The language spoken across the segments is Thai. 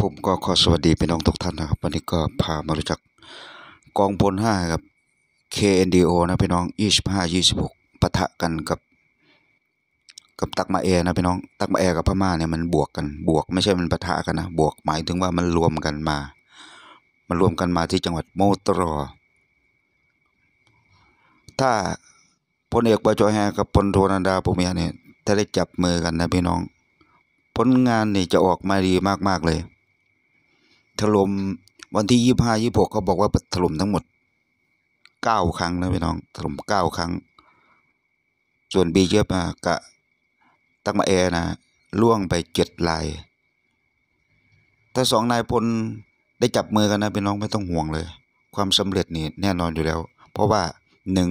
ผมก็ขอสวัสดีพี่น้องทุกท่านนะครับ วันนี้ก็พามารู้จักกองพลห้าครับ KNDO นะพี่น้องยี่สิบห้ายี่สิบหกปะทะกันกับ กับตักมาแอร์นะพี่น้อง ตักมาแอร์กับพม่าเนี่ยมันบวกกันบวก ไม่ใช่มันปะทะกันนะบวกหมายถึงว่ามันรวมกันมา มันรวมกันมาที่จังหวัดโมตรอ ถ้าพลเอกประจอแฮกับพลโทนันดาปุเมียเนี่ยถ้าได้จับมือกันนะพี่น้อง ผลงานนี่จะออกมาดีมากๆเลยถล่มวันที่ยี่ห้ายี่หกเขาบอกว่าถล่มทั้งหมดเก้าครั้งนะพี่น้อง ถล่มเก้าครั้ง ส่วนบีเชฟกะตั้งมาแอร์นะล่วงไปเจ็ดลายถ้าสองนายพลได้จับมือกันนะพี่น้องไม่ต้องห่วงเลย ความสำเร็จนี่แน่นอนอยู่แล้ว เพราะว่าหนึ่ง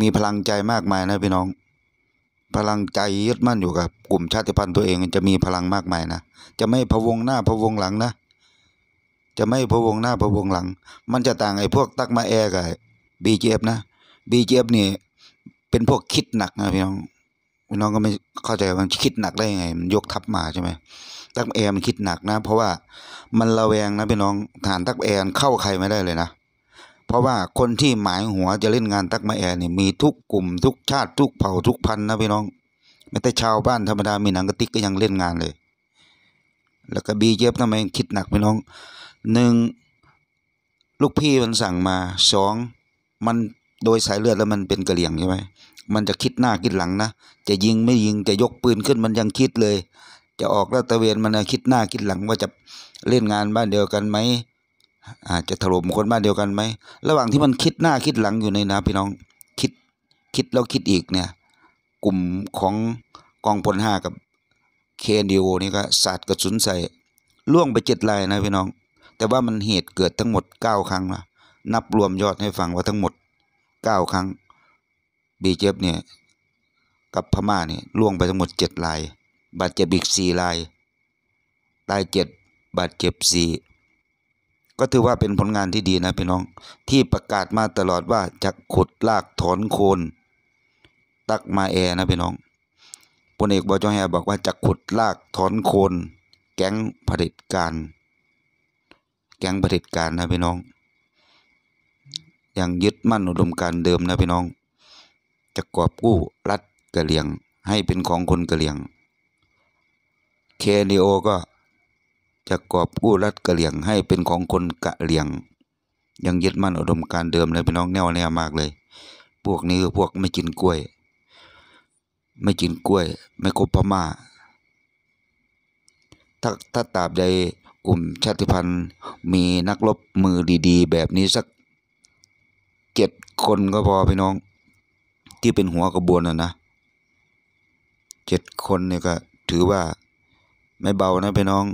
มีพลังใจมากมายนะพี่น้อง พลังใจยึดมั่นอยู่กับกลุ่มชาติพันธุ์ตัวเองจะมีพลังมากมายนะจะไม่พะวงหน้าพะวงหลังนะจะไม่พะวงหน้าพะวงหลัง มันจะต่างไอ้พวกตักมาแอร์กับบีเจฟนะบีเจฟนี่เป็นพวกคิดหนักนะพี่น้อง พี่น้องก็ไม่เข้าใจมันคิดหนักได้ยังไง มันยกทับมาใช่ไหมตักแอร์มันคิดหนักนะ เพราะว่ามันระแวงนะพี่น้อง ฐานตักแอร์เข้าใครไม่ได้เลยนะ เพราะว่าคนที่หมายหัวจะเล่นงานตักมาแอร์นี่ มีทุกกลุ่มทุกชาติทุกเผ่าทุกพันธุ์นะพี่น้องไม่แต่ชาวบ้านธรรมดามีหนังกระติกก็ยังเล่นงานเลยแล้วก็บีเย็บทำไมคิดหนักพี่น้องหนึ่งลูกพี่มันสั่งมาสองมันโดยสายเลือดแล้วมันเป็นกระเหลี่ยงใช่ไหมมันจะคิดหน้าคิดหลังนะ จะยิงไม่ยิงจะยกปืนขึ้นมันยังคิดเลย จะออกลาดตะเวนมันคิดหน้าคิดหลังว่าจะเล่นงานบ้านเดียวกันไหมอาจจะถล่มคนบ้านเดียวกันไหมระหว่างที่มันคิดหน้าคิดหลังอยู่ในนะพี่น้อง คิดคิดแล้วคิดอีกเนี่ยกลุ่มของกองพลห้ากับเคเนดีโอนี่ก็สาดกระสุนใส่ล่วงไปเจ็ดลายนะพี่น้อง แต่ว่ามันเหตุเกิดทั้งหมดเก้าครั้งนะนับรวมยอดให้ฟังว่าทั้งหมดเก้าครั้งบีเจ็บเนี่ย กับพม่าเนี่ยล่วงไปทั้งหมดเจ็ดลายบาดเจ็บอีกสี่ลายตายเจ็ดบาดเจ็บสี่ก็ถือว่าเป็นผลงานที่ดีนะพี่น้องที่ประกาศมาตลอดว่าจะขุดลากถอนโคนตักมาแอนะพี่น้องพลเอกบอจอแฮบอกว่าจะขุดลากถอนโคนแก๊งเผด็จการแก๊งเผด็จการนะพี่น้อง ยังยึดมั่นอุดมการเดิมนะพี่น้อง จะกอบกู้รัฐกะเหลี่ยงให้เป็นของคนกะเหลี่ยงเคนนโอก็จะกอบกู้รัฐกะเหลี่ยง ให้เป็นของคนกะเหลี่ยง ยังยึดมั่นอุดมการเดิมเลยพี่น้อง แน่วแน่มากเลย พวกนี้คือพวกไม่กินกล้วยไม่กินกล้วย ไม่คบพม่า ถ้าถ้าตราบใดกลุ่มชาติพันธุ์มีนักรบมือดี ๆ แบบนี้สักเจ็ดคนก็พอพี่น้อง ที่เป็นหัวกระบวนนะนะเจ็ดคนเนี่ยก็ถือว่าไม่เบานะพี่น้อง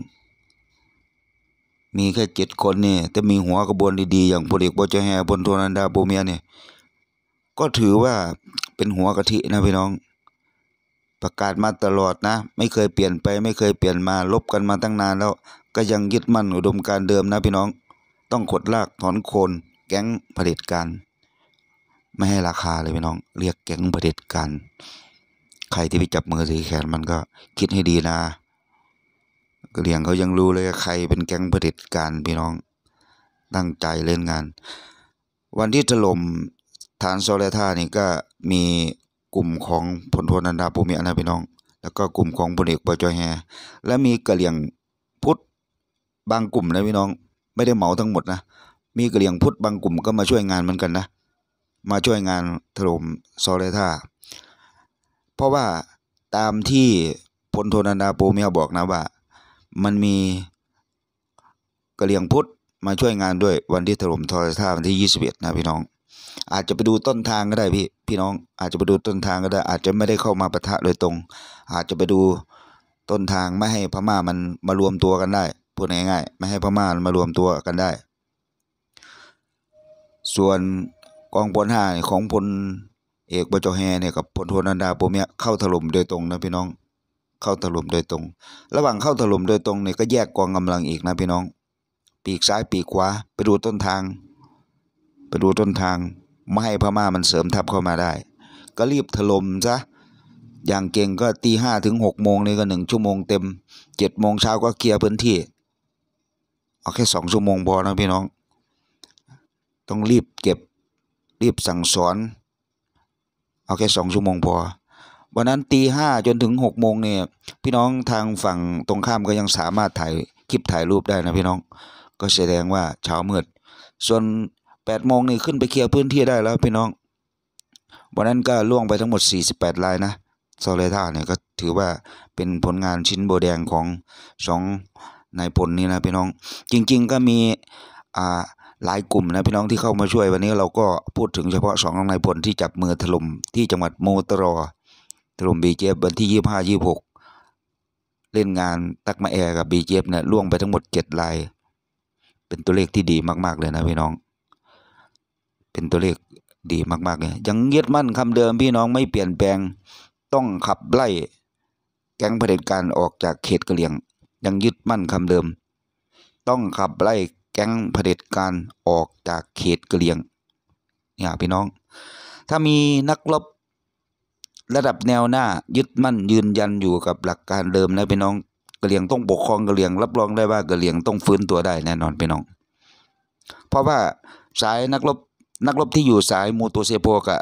มีแค่เจ็ดคนเนี่ยแต่มีหัวกระบวนดีๆอย่างพลเอกบจแฮบนโทนันดาโบเมียเนี่ยก็ถือว่าเป็นหัวกะทินะพี่น้องประกาศมาตลอดนะ ไม่เคยเปลี่ยนไปไม่เคยเปลี่ยนมาลบกันมาตั้งนานแล้วก็ยังยึดมั่นอุดมการเดิมนะพี่น้อง ต้องขดลากถอนโคน แก๊งเผด็จการ ไม่ให้ราคาเลยพี่น้อง เรียกแก๊งเผด็จการ ใครที่ไปจับมือสีแขนมันก็คิดให้ดีนะเรียงเขายังรู้เลยใครเป็นแก๊งเผด็จการพี่น้องตั้งใจเล่นงาน วันที่ถล่มฐานโซเลธานี่ก็มีกลุ่มของพลโทนันดาภูมิอนะพี่น้อง แล้วก็กลุ่มของพลเอกปจอยแฮและมีกะเหลี่ยงพุทธบางกลุ่มนะพี่น้อง ไม่ได้เหมาทั้งหมดนะ มีกะเหลี่ยงพุทธบางกลุ่มก็มาช่วยงานเหมือนกันนะ มาช่วยงานถล่มซอเลท่าเพราะว่าตามที่พลโทนันดาโปเมียบอกนะว่า มันมีกะเหลี่ยงพุทธมาช่วยงานด้วยวันที่ถล่มทอเลท่าวันที่21นะพี่น้องอาจจะไปดูต้นทางก็ได้พี่พี่น้องอาจจะไปดูต้นทางก็ได้ อาจจะไม่ได้เข้ามาปะทะโดยตรง อาจจะไปดูต้นทางไม่ให้พม่ามันมารวมตัวกันได้พูดง่ายๆไม่ให้พม่ามันมารวมตัวกันได้ ส่วนกองพลห้าของพลเอกบจแฮเนี่ยกับพลโทนันดาโปเมียเข้าถล่มโดยตรงนะพี่น้องเข้าถล่มโดยตรง ระหว่างเข้าถล่มโดยตรงเนี่ยก็แยกกองกำลังอีกนะพี่น้อง ปีกซ้ายปีกขวาไปดูต้นทางไปดูต้นทางไม่ให้พม่ามันเสริมทัพเข้ามาได้ ก็รีบถล่มซะอย่างเก่งก็ตีห้าถึงหกโมงนี่ก็หนึ่งชั่วโมงเต็มเจ็ดโมงเช้าก็เคลียร์พื้นที่เอาแค่สองชั่วโมงพอนะพี่น้องต้องรีบเก็บรีบสั่งสอนเอาแค่สองชั่วโมงพอวันนั้นตีห้าจนถึงหกโมงเนี่ยพี่น้องทางฝั่งตรงข้ามก็ยังสามารถถ่ายคลิปถ่ายรูปได้นะพี่น้องก็แสดงว่าเช้ามืด ส่วนแปดโมงนี่ขึ้นไปเคลียร์พื้นที่ได้แล้วพี่น้อง วันนั้นก็ล่วงไปทั้งหมด 48ลายนะโซเลธาเนี่ยก็ถือว่าเป็นผลงานชิ้นโบแดงของสองนายพลนี่นะพี่น้องจริง ๆก็มีอ่าหลายกลุ่มนะพี่น้องที่เข้ามาช่วย วันนี้เราก็พูดถึงเฉพาะสองนายพลที่จับมือถล่มที่จังหวัดโมตรอถล่มบีเจฟวันที่ยี่ห้ายี่หกเล่นงานตักมาแอร์กับบีเจฟเนี่ยล่วงไปทั้งหมดเจ็ดลายเป็นตัวเลขที่ดีมากๆเลยนะพี่น้องเป็นตัวเลขดีมากๆเลย ยังยึดมั่นคำเดิมพี่น้องไม่เปลี่ยนแปลง ต้องขับไล่แก๊งเผด็จการออกจากเขตกะเหรี่ยง ยังยึดมั่นคำเดิม ต้องขับไล่แก๊งเผด็จการออกจากเขตกะเหรี่ยงเนี่ยพี่น้อง ถ้ามีนักรบ ระดับแนวหน้ายึดมั่นยืนยันอยู่กับหลักการเดิมนะพี่น้องกะเหรี่ยงต้องปกครองกะเหรี่ยง รับรองได้ว่ากะเหรี่ยงต้องฟื้นตัวได้แน่นอนพี่น้อง เพราะว่าสายนักรบนักรบที่อยู่สายมูตูเซโปกับ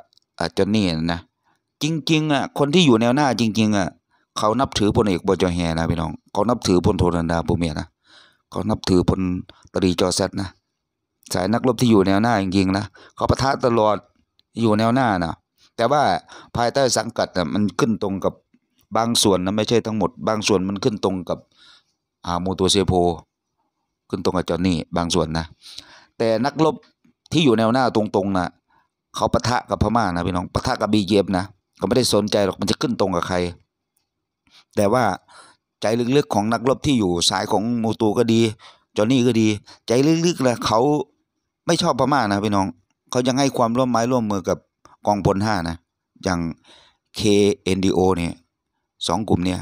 จอนนี่นะจริงๆอ่ะคนที่อยู่แนวหน้าจริง ๆ อ่ะ เขานับถือพลเอกบจแฮนะพี่น้องเขานับถือพลโทนันดาปูเมียนะเขานับถือพลตรีจอแซดนะสายนักรบที่อยู่แนวหน้าจริงๆนะเขาประทะตลอดอยู่แนวหน้านะแต่ว่าภายใต้สังกัดนะมันขึ้นตรงกับบางส่วนนะไม่ใช่ทั้งหมด บางส่วนมันขึ้นตรงกับอามูตัวเซโปขึ้นตรงกับจอนนี่บางส่วนนะ แต่นักรบที่อยู่แนวหน้าตรงๆนะเขาปะทะกับพม่านะพี่น้องปะทะกับบีเยมนะก็ไม่ได้สนใจหรอกมันจะขึ้นตรงกับใคร แต่ว่าใจลึกๆของนักรบที่อยู่สายของมูตูก็ดีจอนี่ก็ดี ใจลึกๆนะเขาไม่ชอบพม่านะพี่น้องเขายังให้ความร่วมไม้ร่วมมือกับกองพลห้านะ อย่าง KNDO เนี่ยสองกลุ่มเนี่ย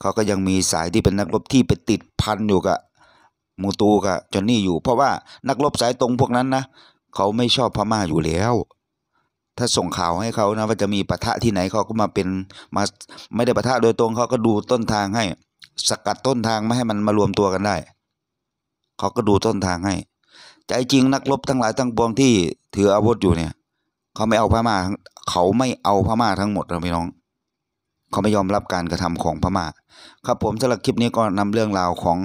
เขาก็ยังมีสายที่เป็นนักรบที่ไปติดพันอยู่กับมูตูกับจอนนี่อยู่ เพราะว่านักรบสายตรงพวกนั้นนะเขาไม่ชอบพม่าอยู่แล้ว ถ้าส่งข่าวให้เขานะว่าจะมีปะทะที่ไหนเขาก็มาเป็นมาไม่ได้ปะทะโดยตรงเขาก็ดูต้นทางให้สกัดต้นทางไม่ให้มันมารวมตัวกันได้เขาก็ดูต้นทางให้ใจจริงนักรบทั้งหลายทั้งปวงที่ถืออาวุธอยู่เนี่ยเขาไม่เอาพม่า เขาไม่เอาพม่าทั้งหมดนะพี่น้องเขาไม่ยอมรับการกระทำของพม่าครับผมสำหรับคลิปนี้ก็นำเรื่องราวของ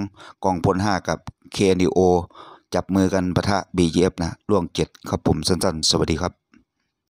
กองพลห้ากับ KNDO จับมือกันปะทะ BGF นะล่วงเจ็ดครับผมสั้นๆสวัสดีครับ